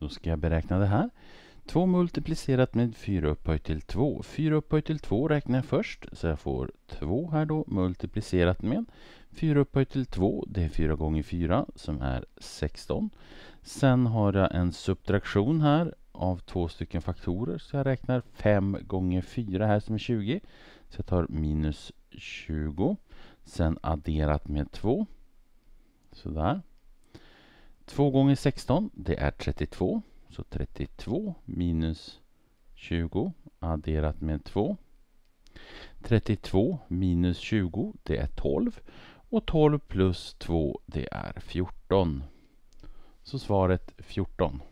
Då ska jag beräkna det här. 2 multiplicerat med 4 upphöjt till 2. 4 upphöjt till 2 räknar jag först, så jag får 2 här då multiplicerat med 4 upphöjt till 2, det är 4 gånger 4 som är 16. Sen har jag en subtraktion här av två stycken faktorer, så jag räknar 5 gånger 4 här som är 20. Så jag tar minus 20. Sen adderat med 2. Sådär. 2 gånger 16, det är 32. Så 32 minus 20 adderat med 2. 32 minus 20, det är 12. Och 12 plus 2, det är 14. Så svaret 14.